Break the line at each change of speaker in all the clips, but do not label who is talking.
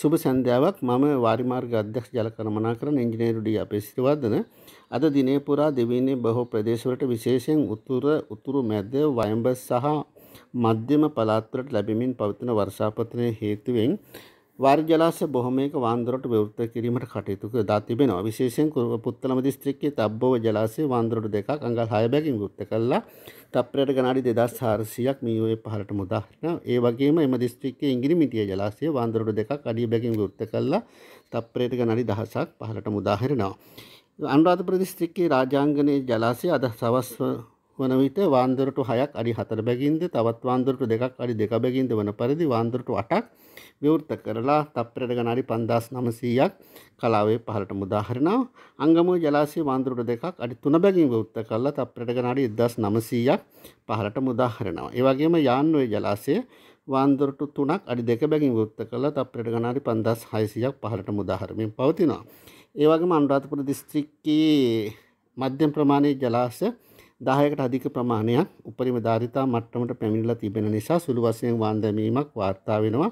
සුබ සන්ධ්‍යාවක් මම වාරිමාර්ග අධ්‍යක්ෂ ජල කර්මනාකරන ඉංජිනේරු ඩී අපේසිරිවර්ධන අද දිනේ පුරා දෙවයිනේ බොහෝ ප්‍රදේශවලට විශේෂයෙන් උතුර උතුරු මැද වයඹ සහ මධ්‍යම පළාත්වලට ලැබෙමින් පවතින වර්ෂාපතනය හේතුවෙන් වාර්ජලාස බොහොමයක වාන්දරට විවෘත කිරීමට කටයුතුක දා තිබෙනවා විශේෂයෙන් පුත්තලම දිස්ත්‍රික්කේ තබ්බව ජලාසේ වාන්දරට දෙකක් අඟල් හයබැකින් ගුත්ත කල්ලා තප්පරයට ගණඩි දෙදස් හාරසියක් මියෝයේ පහලට මුදාහරන ඒ වගේම එම දිස්ත්‍රික්කේ ඉංගිරිමිටිය ජලාසේ වාන්දරට දෙකක් අඩිය බැකින් ගුත්ත කල්ලා තප්පරයට ගණඩි දහසක් පහලට මුදාහරෙනවා අනුරාධපුර දිස්ත්‍රික්කේ රාජාංගනයේ ජලාශය අද සවස් වන විට වාන්දරට හයක් අඩි හතර බැගින්ද තවත් වාන්දරට දෙකක් අඩි දෙක බැගින්ද වන පරිදි වාන්දරට අටක් විවෘත කරලා තප්පරයට ගණ අඩි 5900ක් කලාවේ පහළට මුදා හරිනවා. අංගමුව ජලාශයේ වාන්දරට දෙකක් අඩි 3 බැගින් විවෘත කරලා තප්පරයට ගණ අඩි 1900ක් පහළට මුදා හරිනවා. ඒ වගේම යාන්නුවේ ජලාශයේ වාන්දරට තුනක් අඩි දෙක බැගින් විවෘත කරලා තප්පරයට ගණන් අඩි 5600ක් පහළට මුදාහරමින් පවතිනවා. ඒ වගේම අනුරාධපුර දිස්ත්‍රික්කයේ මධ්‍යම ප්‍රමාණයේ ජලාශය දාහයකට අධික ප්‍රමාණයක් උපරිම ධාරිතා මට්ටමට පැමිණිලා තිබෙන නිසා සුළු වශයෙන් වාන්දැමීමක් වාර්තා වෙනවා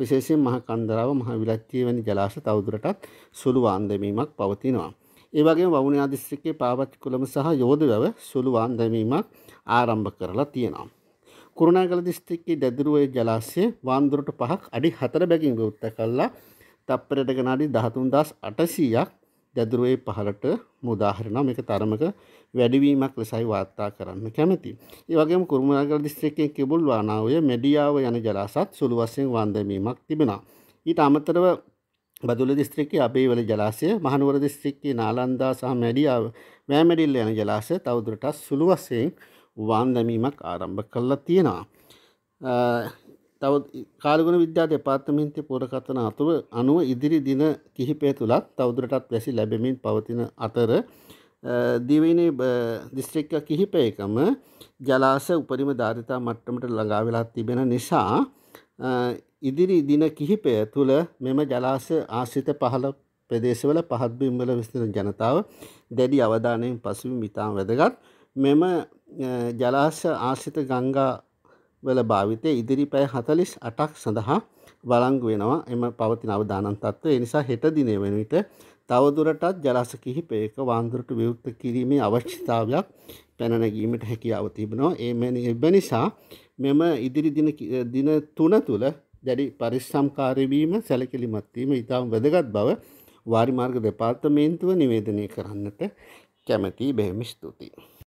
විශේෂයෙන් මහ කන්දරාව මහ විලච්චිය වැනි ජලාශ තවදුරටත් සුළු වාන්දැමීමක් පවතිනවා. ඒ වගේම වවුනියා දිස්ත්‍රික්කයේ පාවච්චි කුලම සහ යෝධවැව සුළු වාන්දැමීමක් ආරම්භ කරලා තියෙනවා. කුරුණෑගල දිස්ත්‍රික්කයේ දැදුරුවේ ජලාශය වාන්දුරට පහක් අඩි 4 බැගින් වෘත්ත කළා තප්පරයට ගණන් අඩි 13800ක් දැදුරුවේ පහලට මුදාහරනවා මේක තරමක වැඩිවීමක් ලෙසයි වාර්තා කරන්න කැමති. ඒ වගේම කුරුමනාගල දිස්ත්‍රික්කයේ කිඹුල් වානාවය මෙඩියාව යන ජලාශත් සුළු වශයෙන් වන්දමීමක් තිබෙනවා. ඊට අමතරව බදුල දිස්ත්‍රික්කයේ අබේවල ජලාශය, මහනුවර දිස්ත්‍රික්කයේ නාලන්දා සහ මෙඩියාව වැමැඩිල්ල යන ජලාශය තවදුරටත් සුළු වශයෙන් වන්දමීමක් ආරම්භ කළා තියෙනවා. තව කාලගුණ විද්‍යා දෙපාර්තමේන්තයේ පුරකථන අතුව අනුව ඉදිරි දින කිහිපය තුලත් තවදුරටත් වැසි ලැබෙමින් පවතින අතර දිවයිනේ දිස්ත්‍රික්ක කිහිපයකම ජලාශ උපරිම ධාරිතා මට්ටමට ළඟා වෙලා තිබෙන නිසා ඉදිරි දින කිහිපය තුළ මෙම ජලාශ ආශ්‍රිත පහළ ප්‍රදේශවල පහත් බිම්වල විස්තර ජනතාව දැඩි අවධානයෙන් පසුබිම් ඉතාම වැදගත් මෙම ජලාශ ආශ්‍රිත ගංගා වල භාවිතය ඉදිරි පැය හතලිස් අටක් සඳහා වලංගු වෙනවා එම පවතින අවධානන්තත්ව එනිසා හෙට දිනය වෙනවිට තවදුරටත් ජලස කිහිපයක වාන්දුරට විවෘත කිරීමේ අවශ්‍යතාවයක් පැනනැගීමට හැකියාව තිබෙනවා ඒ එබනිසා මෙම ඉදිරි දින තුන තුළ දැඩි පරිස්සම්කාරවීම සැලකිලිමත්වීම ඉතාම් වැදගත් බව වාරිමාර්ග දෙපාර්තමේන්තුව නිවේදනය කරන්නට කැමැති බැහමි ස්තුතියි.